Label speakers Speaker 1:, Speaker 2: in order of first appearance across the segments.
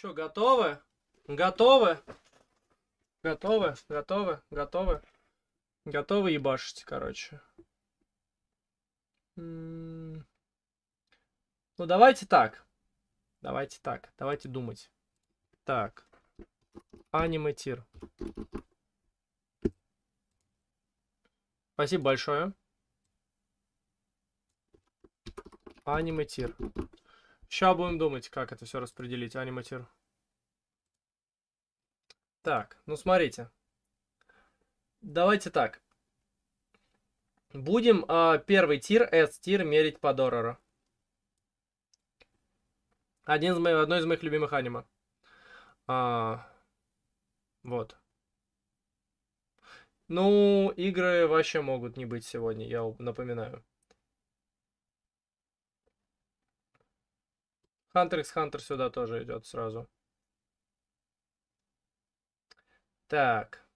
Speaker 1: Че, готовы? Готовы? Готовы? Готовы? Готовы? Готовы ебашить, короче. М-м-м. Ну, давайте так. Давайте так. Давайте думать. Так. Аниме тир. Спасибо большое. Аниме тир. Сейчас будем думать, как это все распределить, аниматир. Так, ну смотрите. Давайте так. Будем э, первый тир, S-тир, мерить по Дорору. Один из моих, одно из моих любимых аниме. А, вот. Ну, игры вообще могут не быть сегодня, я напоминаю. Хантер x Хантер сюда тоже идет сразу. Так.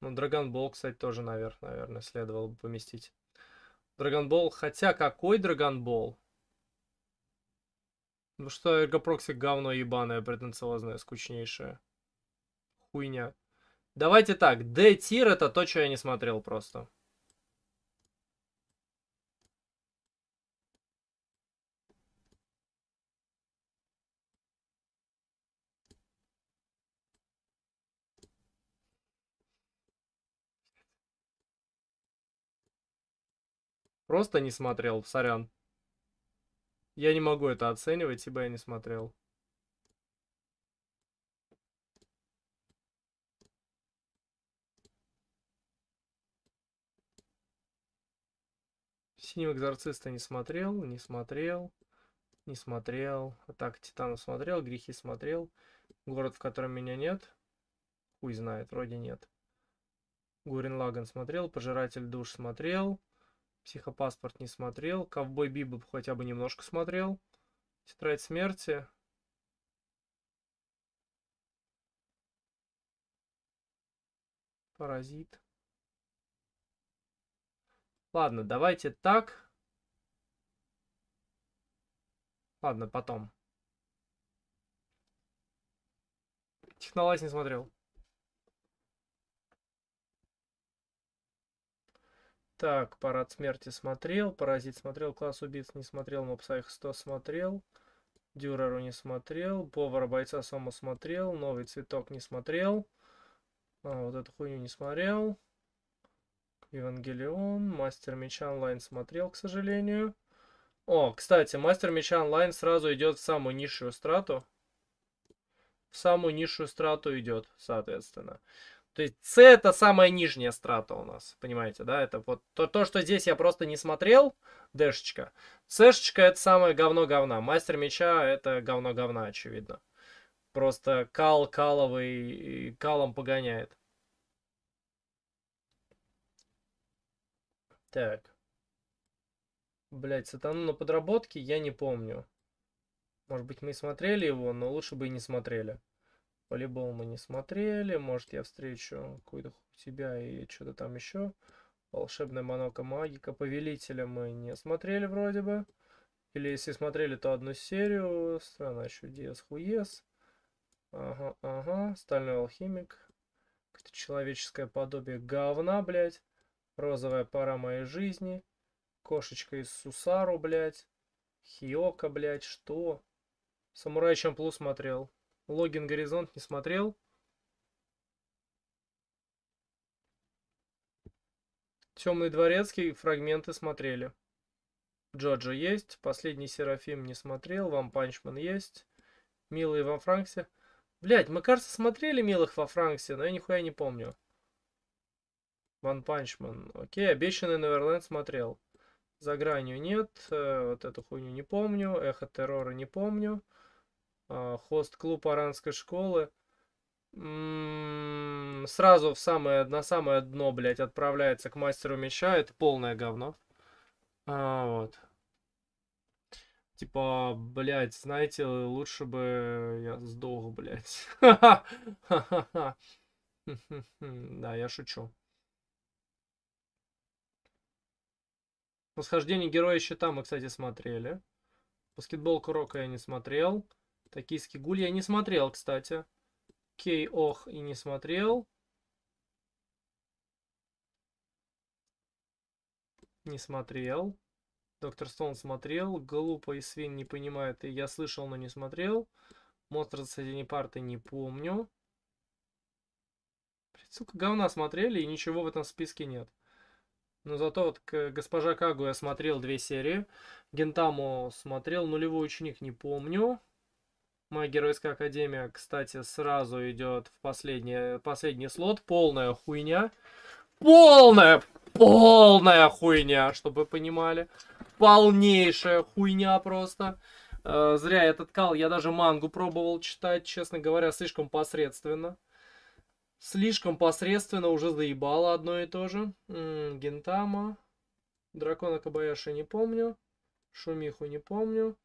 Speaker 1: Ну, Драгонбол, кстати, тоже наверх, наверное, следовало бы поместить. Драгонбол, хотя какой Драгонбол? Ну что, эргопрокси говно ебаное, претенциозное, скучнейшее. Хуйня. Давайте так, D-тир это то, что я не смотрел просто. Просто не смотрел, сорян. Я не могу это оценивать, ибо я не смотрел. Синего экзорциста не смотрел, не смотрел, не смотрел. Атака Титана смотрел, грехи смотрел. Город, в котором меня нет. Хуй знает, вроде нет. Гурин Лаган смотрел, Пожиратель душ смотрел. Психопаспорт не смотрел. Ковбой Бибоп хотя бы немножко смотрел. Тетрадь смерти. Паразит. Ладно, давайте так. Ладно, потом. Технолайз не смотрел. Так, парад смерти смотрел, паразит смотрел, класс убийц не смотрел, мопса их 100 смотрел, дюреру не смотрел, повара бойца Сома смотрел, новый цветок не смотрел, а, вот эту хуйню не смотрел, Евангелион, мастер меча онлайн смотрел, к сожалению. О, кстати, мастер меча онлайн сразу идет в самую низшую страту. В самую низшую страту идет, соответственно. То есть С это самая нижняя страта у нас, понимаете, да? Это вот то, то что здесь я просто не смотрел, Дэшечка. Сэшечка это самое говно говна. Мастер меча это говно говна, очевидно. Просто кал каловый калом погоняет. Так. Блять, сатану на подработке я не помню. Может быть мы смотрели его, но лучше бы и не смотрели. Волейбол мы не смотрели. Может, я встречу какую-то тебя и что-то там еще. Волшебная монока магика. Повелителя мы не смотрели вроде бы. Или если смотрели, то одну серию. Страна чудес, хуес. Ага, ага. Стальной алхимик. Какое-то человеческое подобие говна, блядь. Розовая пора моей жизни. Кошечка из Сусару, блядь. Хиока, блядь, что? Самурай Чамплу смотрел. Логин горизонт не смотрел. Темный дворецкий фрагменты смотрели. Джоджо есть, последний Серафим не смотрел, Вам Панчман есть, Милые во Франксе. Блять, мы, кажется, смотрели Милых во Франксе, но я нихуя не помню. Ван Панчман. Окей, обещанный Неверленд смотрел. За гранью нет, э, вот эту хуйню не помню, Эхо террора не помню. А, хост-клуб аранской школы. М-м, сразу в самое, на самое дно, блядь, отправляется к мастеру меча. Это полное говно. А, вот. Типа, блядь, знаете, лучше бы я сдох, блядь. Да, я шучу. Восхождение героя щита мы, кстати, смотрели. Баскетбол Курока я не смотрел. Токийский гуль я не смотрел, кстати. Кей ох и не смотрел. Не смотрел. Доктор Стоун смотрел. Глупо и свин не понимает. И я слышал, но не смотрел. Монстр за соседней парты не помню. Сука, говна смотрели, и ничего в этом списке нет. Но зато вот к госпожа Кагу я смотрел две серии. Гентаму смотрел, нулевой ученик не помню. Моя геройская академия, кстати, сразу идет в последний, последний слот. Полная хуйня. Полная, полная хуйня, чтобы вы понимали. Полнейшая хуйня просто. Э, зря этот кал. Я даже мангу пробовал читать, честно говоря, слишком посредственно. Слишком посредственно уже заебало одно и то же. М -м, Гентама. Дракона Кабаяши не помню. Шумиху не помню.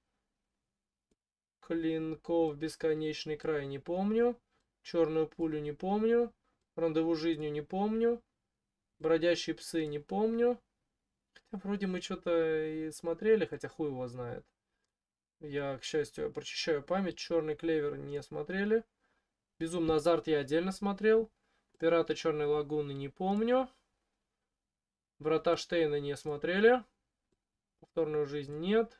Speaker 1: Клинков Бесконечный край не помню. Черную пулю не помню. Рандеву жизнью не помню. Бродящие псы не помню. Хотя вроде мы что-то и смотрели, хотя хуй его знает. Я, к счастью, прочищаю память. Черный клевер не смотрели. Безумный азарт я отдельно смотрел. Пираты Черной Лагуны не помню. врата Штейна не смотрели. Повторную жизнь нет.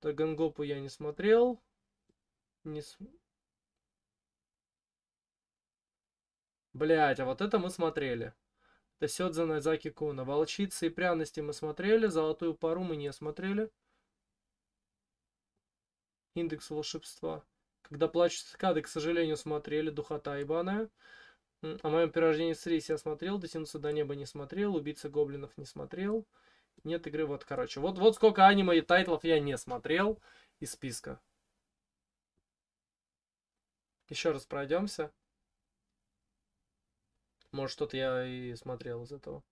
Speaker 1: Тагангопу я не смотрел. Не с... Блять, а вот это мы смотрели. Это Сёдзе Найзаки Куна. Волчицы и пряности мы смотрели, золотую пару мы не смотрели. Индекс волшебства. Когда плачут скады, к сожалению, смотрели. Духота ебаная. О моем перерождении с Рис я смотрел, дотянуться до неба не смотрел, убийца гоблинов не смотрел. Нет игры, вот, короче. Вот, вот сколько аниме и тайтлов я не смотрел из списка. Еще раз пройдемся. Может, что-то я и смотрел из этого.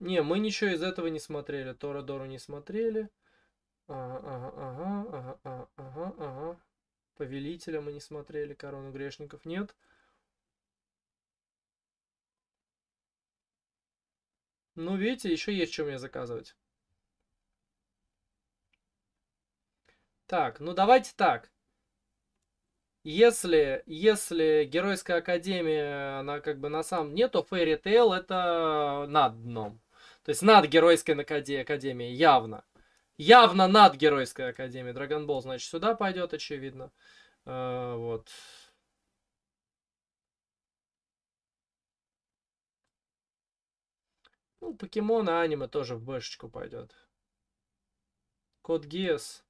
Speaker 1: Не, мы ничего из этого не смотрели. Тора Дору не смотрели. Ага, ага, ага, ага, ага, ага. Повелителя мы не смотрели, корону грешников нет. Ну, видите, еще есть чем мне заказывать. Так, ну давайте так. Если, если Геройская Академия, она как бы на самом дне, то Fairy Tail это над дном. То есть над Геройской Академией, явно. Явно над Геройской Академией. Драгонбол, значит, сюда пойдет, очевидно. Э, вот. Ну, покемон аниме тоже в бэшечку пойдет. Код Гиас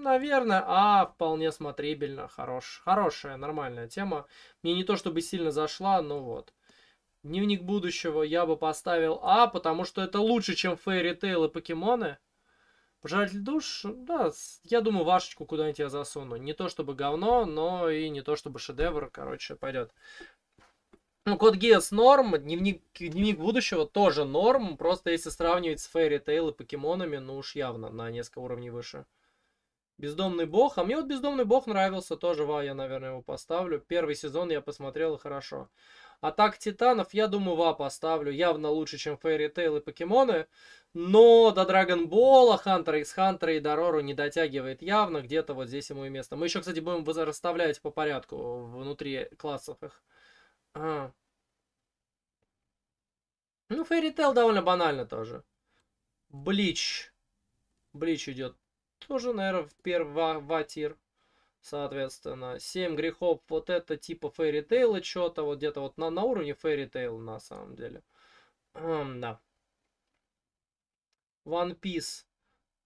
Speaker 1: наверное, а вполне смотрибельно, хорош, хорошая, нормальная тема. Мне не то чтобы сильно зашла, но вот. Дневник будущего я бы поставил А, потому что это лучше, чем Фейри Тейл и Покемоны. Пожиратель душ, да, я думаю, Вашечку куда-нибудь я засуну. Не то чтобы говно, но и не то чтобы шедевр, короче, пойдет. Ну, код Гиас норм, дневник, дневник будущего тоже норм, просто если сравнивать с Fairy Tail и покемонами, ну уж явно на несколько уровней выше. Бездомный бог. А мне вот Бездомный бог нравился тоже. Вау, я, наверное, его поставлю. Первый сезон я посмотрел и хорошо. Атак Титанов, я думаю, ва поставлю. Явно лучше, чем Fairy Tail и Покемоны. Но до Драгонбола, Хантера из Хантера и Дорору не дотягивает явно. Где-то вот здесь ему и место. Мы еще, кстати, будем расставлять по порядку внутри классов их. А. Ну, Fairy Tail довольно банально тоже. Блич. Блич идет тоже, наверное, в первый тир. Соответственно, 7 грехов, вот это типа Fairy Tail что-то, вот где-то вот на, на уровне Fairy Tail на самом деле. да. One Piece.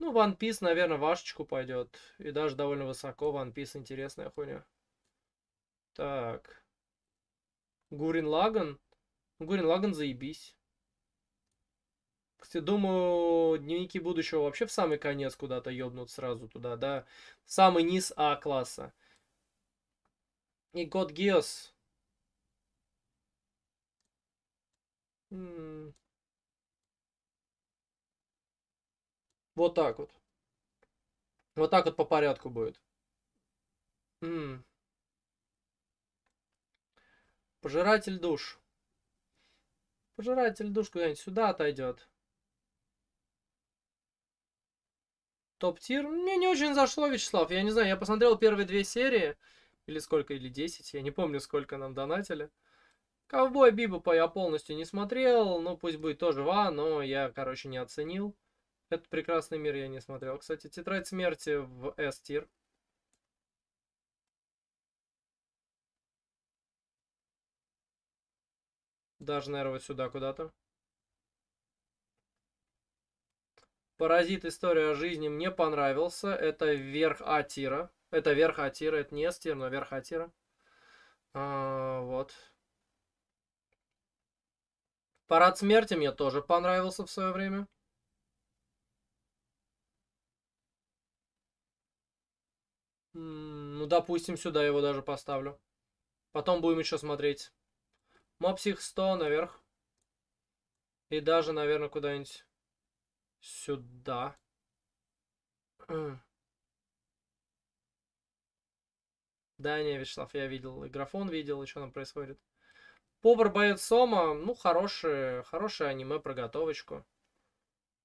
Speaker 1: Ну, One Piece, наверное, вашечку пойдет. И даже довольно высоко. One Piece интересная хуйня. Так. Гурин Лаган. Гурин Лаган, заебись. Кстати, думаю, дневники будущего вообще в самый конец куда-то ёбнут сразу туда, да? В самый низ А-класса. И God Geass. Вот так вот. Вот так вот по порядку будет. М-м. Пожиратель душ. Пожиратель душ куда-нибудь сюда отойдет. топ-тир. Мне не очень зашло, Вячеслав. Я не знаю, я посмотрел первые две серии. Или сколько, или десять. Я не помню, сколько нам донатили. Ковбой Бибопа я полностью не смотрел. Ну, пусть будет тоже ва, но я, короче, не оценил. Этот прекрасный мир я не смотрел. Кстати, Тетрадь смерти в S-тир. Даже, наверное, вот сюда куда-то. Паразит история о жизни мне понравился. Это верх Атира. Это верх Атира, это не Эстир, но верх Атира. А, вот. Парад смерти мне тоже понравился в свое время. Ну, допустим, сюда его даже поставлю. Потом будем еще смотреть. Мопсих 100 наверх. И даже, наверное, куда-нибудь сюда. Да, не, Вячеслав, я видел. И графон видел, и что там происходит. Повар боец Сома. Ну, хорошее, хорошее аниме про готовочку.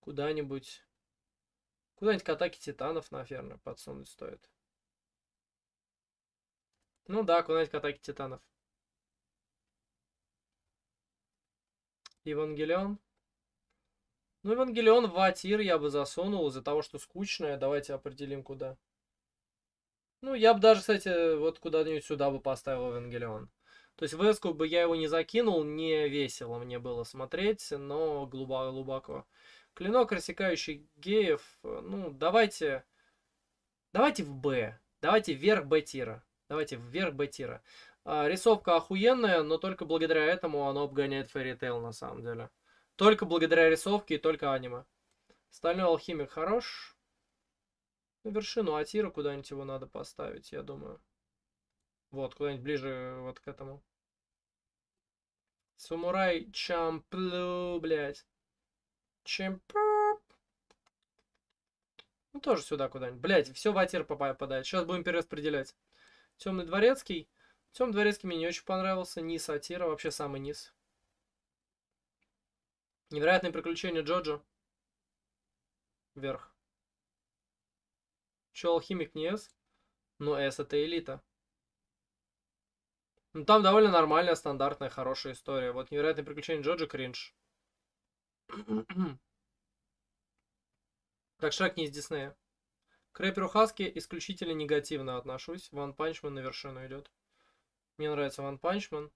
Speaker 1: Куда-нибудь... Куда-нибудь к атаке титанов, наверное, подсунуть стоит. Ну да, куда-нибудь к атаке титанов. Евангелион. Ну, Евангелион в Атир я бы засунул из-за того, что скучное. Давайте определим, куда. Ну, я бы даже, кстати, вот куда-нибудь сюда бы поставил Евангелион. То есть в эску бы я его не закинул, не весело мне было смотреть, но глубоко-глубоко. Клинок, рассекающий геев, ну, давайте... Давайте в Б. Давайте вверх Б тира. Давайте вверх Б тира. А, рисовка охуенная, но только благодаря этому оно обгоняет Fairy Tail на самом деле. Только благодаря рисовке и только аниме. Стальной алхимик хорош. На вершину Атира куда-нибудь его надо поставить, я думаю. Вот, куда-нибудь ближе э, вот к этому. Самурай Чамплю, блядь. Чемпу. Ну, тоже сюда куда-нибудь. Блядь, все в Атир попадает. Сейчас будем перераспределять. Темный дворецкий. Темный дворецкий мне не очень понравился. Низ Атира, вообще самый низ. Невероятные приключения Джоджо. Вверх. Че алхимик не С? Но ну, С это элита. Ну там довольно нормальная, стандартная, хорошая история. Вот невероятные приключения Джоджо кринж. Так шаг не из Диснея. К Хаски исключительно негативно отношусь. Ван Панчман на вершину идет. Мне нравится Ван Панчман.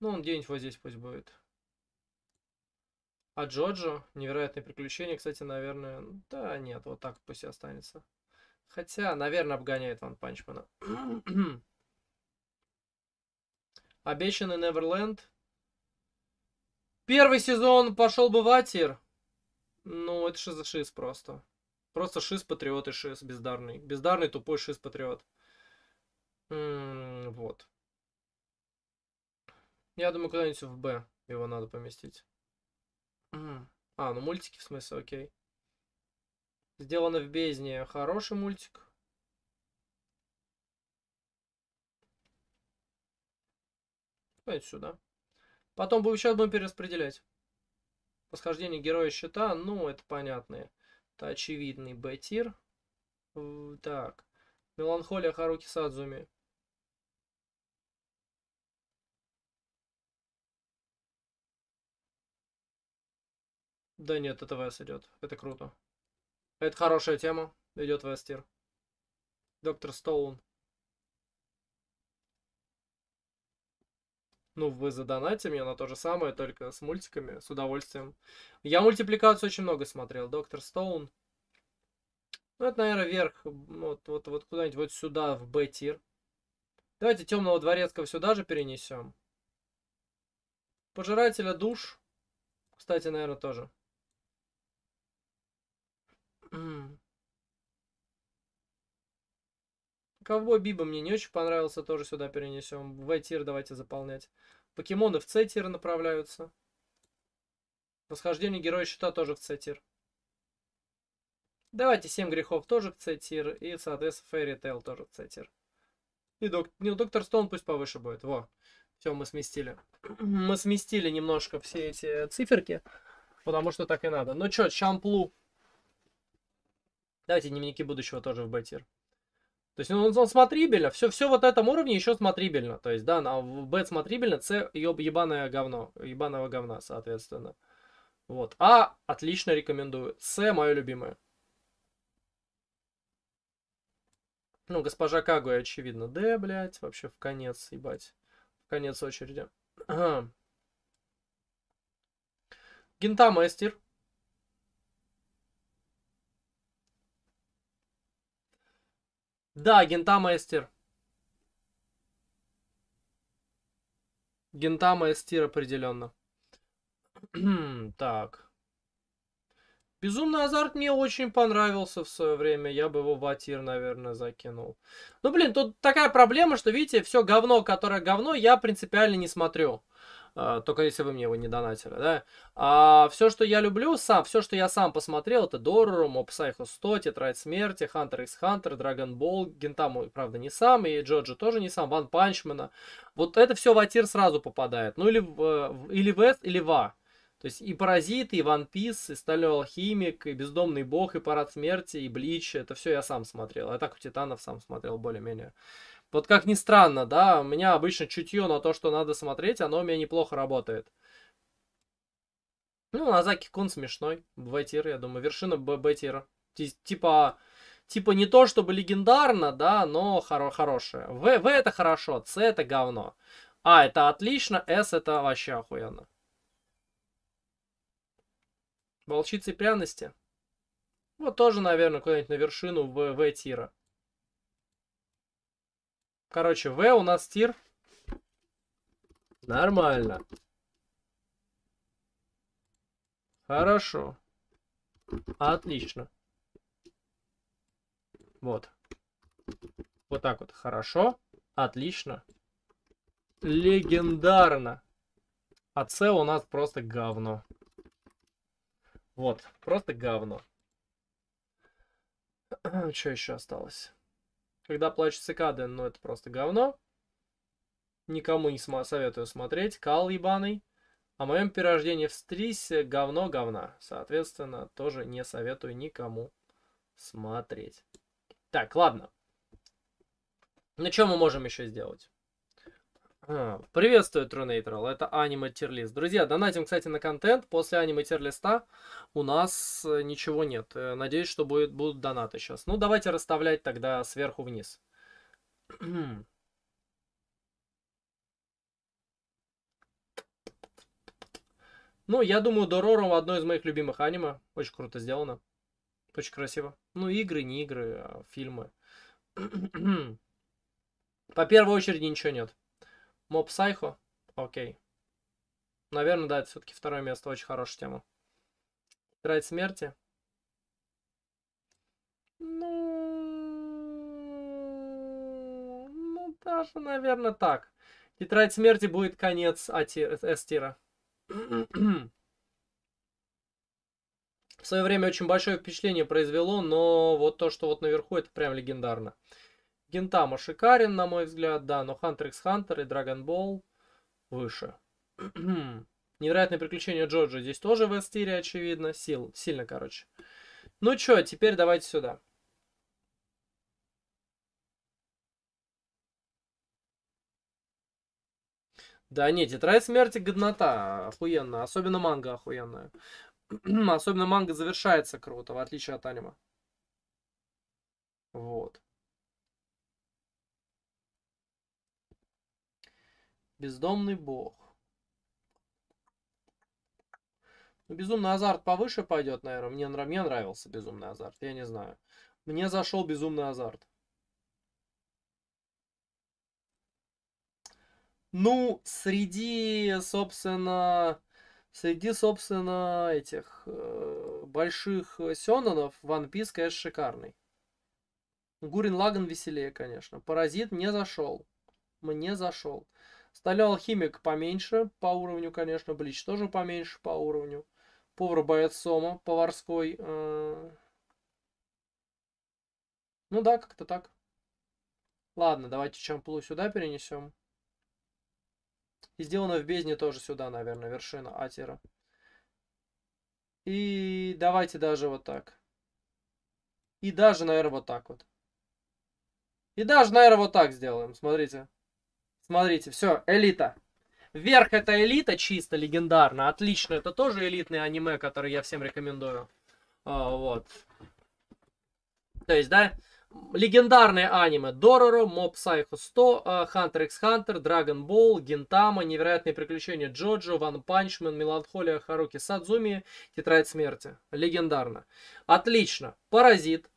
Speaker 1: Ну, он где-нибудь вот здесь пусть будет. А Джоджо, невероятные приключения, кстати, наверное, да, нет, вот так пусть и останется. Хотя, наверное, обгоняет он Панчмана. Обещанный Неверленд. Первый сезон пошел бы в Атир. Ну, это шиз шиз просто. Просто шиз патриот и шиз бездарный. Бездарный тупой шиз патриот. М-м, вот. Я думаю, куда-нибудь в Б его надо поместить. А, ну мультики в смысле, окей. Сделано в бездне. Хороший мультик. Ну, Давайте сюда. Потом будем сейчас будем перераспределять. Восхождение героя счета, ну, это понятное. Это очевидный Б-тир. Так. Меланхолия Харуки Садзуми. Да нет, это ВС идет. Это круто. Это хорошая тема. Идет ВС Доктор Стоун. Ну, вы задонайте мне на то же самое, только с мультиками, с удовольствием. Я мультипликацию очень много смотрел. Доктор Стоун. Ну, это, наверное, вверх. Вот, вот, вот куда-нибудь вот сюда, в Б-тир. Давайте Темного Дворецкого сюда же перенесем. Пожирателя душ. Кстати, наверное, тоже. Ковбой Биба мне не очень понравился, тоже сюда перенесем. В тир давайте заполнять. Покемоны в С-тир направляются. Восхождение Героя Щита тоже в С-тир. Давайте 7 грехов тоже в С-тир. И, соответственно, Фэри Тейл тоже в С-тир. И док... ну, Доктор Стоун пусть повыше будет. Во. Все, мы сместили. мы сместили немножко все эти циферки. Потому что так и надо. Ну что, Чамплу Давайте дневники будущего тоже в Б-тир. То есть ну, он, он смотрибельно, все, все вот на этом уровне еще смотрибельно. То есть, да, на Б смотрибельно, С ебаное говно, ебаного говна, соответственно. Вот. А отлично рекомендую. С мое любимое. Ну, госпожа Кагуя, очевидно. Д, блядь, вообще в конец, ебать. В конец очереди. Гентама Эстир. Да, гентамастер. Гентамастер определенно. так. Безумный азарт мне очень понравился в свое время. Я бы его в Атир, наверное, закинул. Ну, блин, тут такая проблема, что, видите, все говно, которое говно, я принципиально не смотрю. А, только если вы мне его не донатили, да. А все, что я люблю сам, все, что я сам посмотрел, это Дорору, Моб Сайхо 100, Тетрадь Смерти, Хантер x Хантер, Dragon Ball, Гентаму, правда, не сам, и Джоджи тоже не сам, Ван Панчмена. Вот это все в Атир сразу попадает. Ну, или в, или в, или ва. То есть и «Паразиты», и «Ван Пис», и «Стальной алхимик», и «Бездомный бог», и «Парад смерти», и «Блич». Это все я сам смотрел. так у титанов» сам смотрел более-менее. Вот как ни странно, да, у меня обычно чутье на то, что надо смотреть, оно у меня неплохо работает. Ну, Назаки а Кун смешной. Б-тир, я думаю, вершина Б-тира. Типа, типа не то чтобы легендарно, да, но хоро хорошее. В, в это хорошо, С это говно. А это отлично, С это вообще охуенно. Волчицы пряности. Вот тоже, наверное, куда-нибудь на вершину В, в Короче, В у нас тир. Нормально. Хорошо. Отлично. Вот. Вот так вот. Хорошо. Отлично. Легендарно. А С у нас просто говно. Вот. Просто говно. Что еще осталось? Когда плачут цикады, ну это просто говно. Никому не см советую смотреть. Кал ебаный. О моем перерождении в Стрисе говно говна. Соответственно, тоже не советую никому смотреть. Так, ладно. На чем мы можем еще сделать? приветствую, True Neutral, это аниме терлист. Друзья, донатим, кстати, на контент. После аниме терлиста у нас э, ничего нет. Э, надеюсь, что будет, будут донаты сейчас. Ну, давайте расставлять тогда сверху вниз. Ну, я думаю, Дороро одно из моих любимых аниме. Очень круто сделано. Очень красиво. Ну, игры, не игры, а фильмы. По первой очереди ничего нет. Моб Сайхо? Окей. Наверное, да, это все-таки второе место. Очень хорошая тема. Тетрадь смерти? Ну... Ну, даже, наверное, так. Тетрадь смерти будет конец С-тира. В свое время очень большое впечатление произвело, но вот то, что вот наверху, это прям легендарно. Гентама шикарен, на мой взгляд, да, но Hunter x Hunter и Dragon Ball выше. Невероятные приключения Джорджа здесь тоже в эстире, очевидно. Сил, сильно, короче. Ну чё, теперь давайте сюда. Да не, Тетрадь смерти годнота охуенная, особенно манга охуенная. особенно манга завершается круто, в отличие от аниме. Вот. Бездомный бог. Ну, безумный азарт повыше пойдет, наверное. Мне, Мне нравился безумный азарт, я не знаю. Мне зашел безумный азарт. Ну, среди, собственно, среди, собственно, этих э, больших сёнонов One Piece, конечно, шикарный. Гурин Лаган веселее, конечно. Паразит не зашел. Мне зашел. Сталялхимик поменьше по уровню, конечно. Блич тоже поменьше по уровню. Повар-боец Сома, поварской. Э. Ну да, как-то так. Ладно, давайте Чамплу сюда перенесем. И сделано в бездне тоже сюда, наверное, вершина Атера. И давайте даже вот так. И даже, наверное, вот так вот. И даже, наверное, вот так сделаем. Смотрите. Смотрите, все, элита. Вверх это элита, чисто легендарно. Отлично, это тоже элитное аниме, которое я всем рекомендую. А, вот. То есть, да, легендарные аниме. Дороро, Моб Сайхо 100, Хантер x Хантер, Драгон Ball, Гентама, Невероятные приключения Джоджо, Ван Панчмен, Меланхолия Харуки Садзуми, Тетрадь смерти. Легендарно. Отлично. Паразит.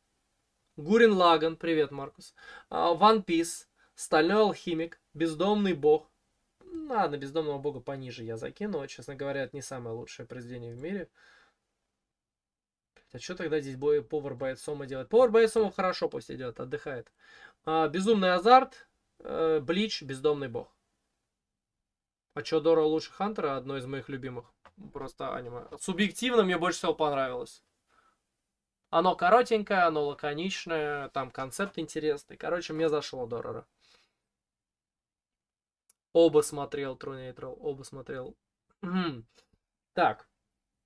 Speaker 1: Гурин Лаган, привет, Маркус. Ван Пис, Стальной алхимик, бездомный бог. Ладно, бездомного бога пониже я закинул. Честно говоря, это не самое лучшее произведение в мире. А что тогда здесь бой, повар Боецома делает? Повар Боецома хорошо пусть идет, отдыхает. А, безумный азарт, э, Блич, бездомный бог. А что Дора лучше Хантера, одно из моих любимых. Просто аниме. Субъективно мне больше всего понравилось. Оно коротенькое, оно лаконичное, там концепт интересный. Короче, мне зашло Дорора. Оба смотрел Трунейтрал, оба смотрел. Так,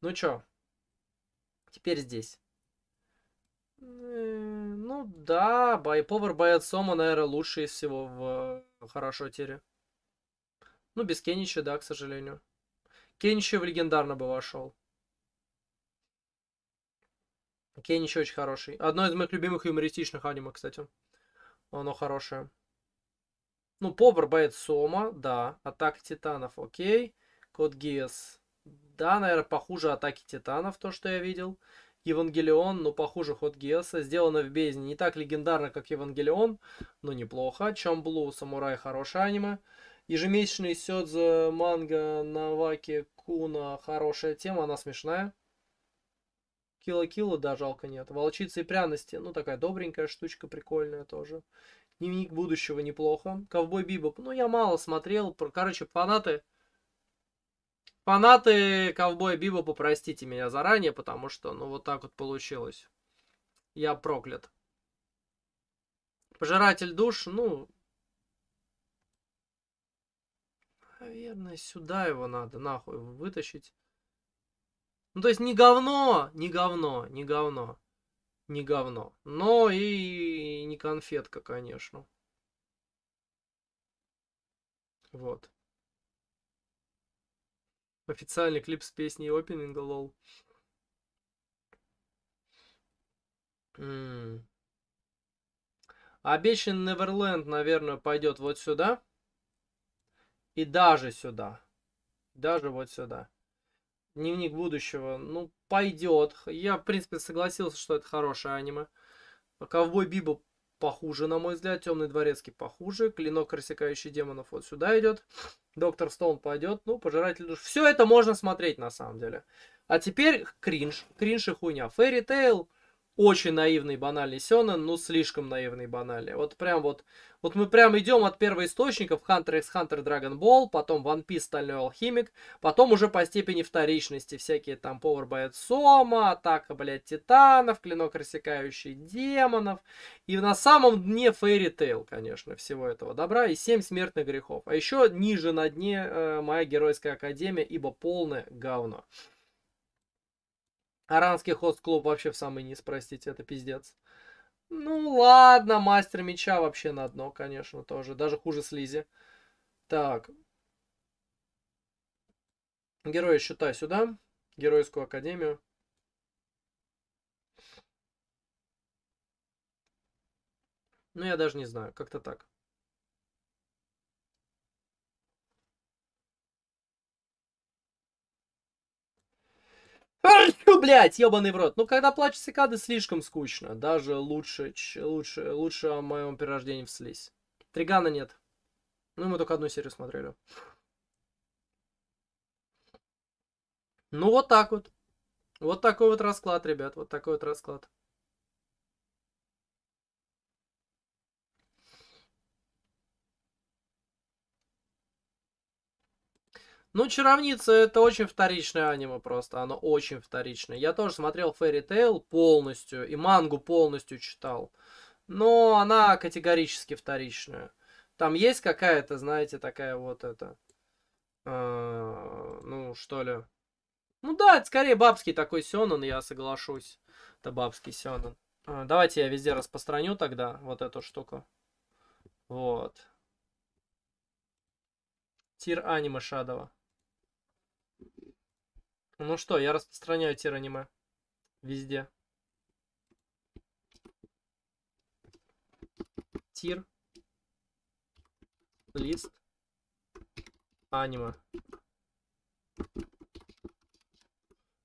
Speaker 1: ну чё? Теперь здесь. Ну да, Байповер Байотсома, наверное, лучший из всего в э, хорошо тире. Ну, без Кенича, да, к сожалению. Кенича в легендарно бы вошел. Кенича очень хороший. Одно из моих любимых юмористичных аниме, кстати. Оно хорошее. Ну, Побр боец Сома, да. Атака титанов, окей. Код Гиас. Да, наверное, похуже атаки титанов, то, что я видел. Евангелион, но ну, похуже ход Гиаса. Сделано в бездне. Не так легендарно, как Евангелион, но неплохо. Чамблу, Самурай, хорошее аниме. Ежемесячный Сёдзе, манга, Наваки, Куна, хорошая тема, она смешная. Кила-кила, да, жалко нет. Волчицы и пряности, ну, такая добренькая штучка, прикольная тоже. Дневник будущего неплохо. Ковбой Бибоп. Ну, я мало смотрел. Короче, фанаты... Фанаты Ковбоя Бибопа, простите меня заранее, потому что, ну, вот так вот получилось. Я проклят. Пожиратель душ, ну... Наверное, сюда его надо нахуй вытащить. Ну, то есть не говно, не говно, не говно не говно. Но и не конфетка, конечно. Вот. Официальный клип с песней опенинга, лол. М Обещан Неверленд, наверное, пойдет вот сюда. И даже сюда. Даже вот сюда. Дневник будущего. Ну, пойдет. Я, в принципе, согласился, что это хорошее аниме. Ковбой Бибоп похуже, на мой взгляд. Темный дворецкий похуже. Клинок, рассекающий демонов, вот сюда идет. Доктор Стоун пойдет. Ну, пожиратель душ. Все это можно смотреть, на самом деле. А теперь кринж. Кринж и хуйня. Фэри Тейл очень наивный банальный Сёнэн, ну слишком наивный банальный. Вот прям вот, вот мы прям идем от первоисточников Hunter x Hunter Dragon Ball, потом One Piece Стальной Алхимик, потом уже по степени вторичности всякие там Power Байет Сома, Атака, блядь, Титанов, Клинок Рассекающий Демонов. И на самом дне Fairy Tail, конечно, всего этого добра и семь смертных грехов. А еще ниже на дне э, моя геройская академия, ибо полное говно. Аранский хост-клуб вообще в самый низ, простите, это пиздец. Ну ладно, мастер меча вообще на дно, конечно, тоже. Даже хуже слизи. Так. Героя считай сюда. Геройскую академию. Ну, я даже не знаю, как-то так. Блять, ебаный в рот. Ну, когда плачут цикады, слишком скучно. Даже лучше, лучше, лучше о моем перерождении в слизь. Тригана нет. Ну, мы только одну серию смотрели. Ну, вот так вот. Вот такой вот расклад, ребят. Вот такой вот расклад. Ну, Чаровница это очень вторичное аниме просто, оно очень вторичное. Я тоже смотрел Fairy Tail полностью и мангу полностью читал, но она категорически вторичная. Там есть какая-то, знаете, такая вот это, а, ну, что ли. Ну да, это скорее бабский такой сёнэн, я соглашусь. Это бабский сёнэн. А, давайте я везде распространю тогда вот эту штуку. Вот. Тир аниме Шадова. Ну что, я распространяю тираниме. Везде. Тир. Лист. анима.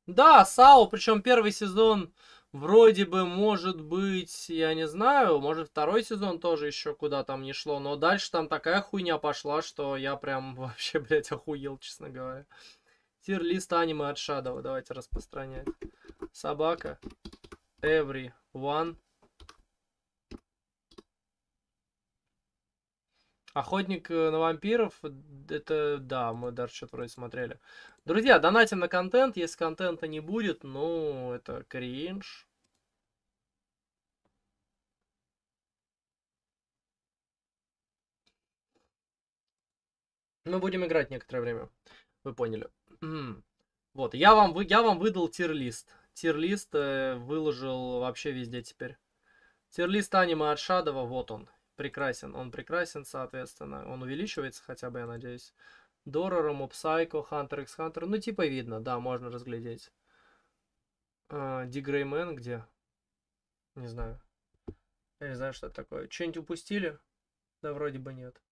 Speaker 1: Да, САУ, причем первый сезон вроде бы, может быть, я не знаю, может второй сезон тоже еще куда там не шло, но дальше там такая хуйня пошла, что я прям вообще, блядь, охуел, честно говоря. Тир-лист аниме от Shadow. Давайте распространять. Собака. Every one. Охотник э, на вампиров, это да, мы даже что-то вроде смотрели. Друзья, донатим на контент, если контента не будет, ну, это кринж. Мы будем играть некоторое время, вы поняли. Вот, я вам, я вам выдал тирлист тирлист э, выложил вообще везде теперь. тирлист лист аниме от Шадова, вот он. Прекрасен, он прекрасен, соответственно. Он увеличивается хотя бы, я надеюсь. Дорора, Мопсайко, Хантер x Хантер. Ну, типа видно, да, можно разглядеть. А, Дигреймен uh, где? Не знаю. Я не знаю, что это такое. Что-нибудь упустили? Да вроде бы нет.